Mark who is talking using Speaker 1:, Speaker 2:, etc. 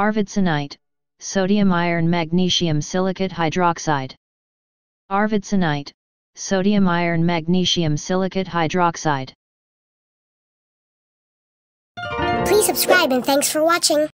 Speaker 1: Arvidsonite, sodium iron magnesium silicate hydroxide. Arvidsonite, sodium iron magnesium silicate hydroxide. Please subscribe
Speaker 2: and thanks for watching.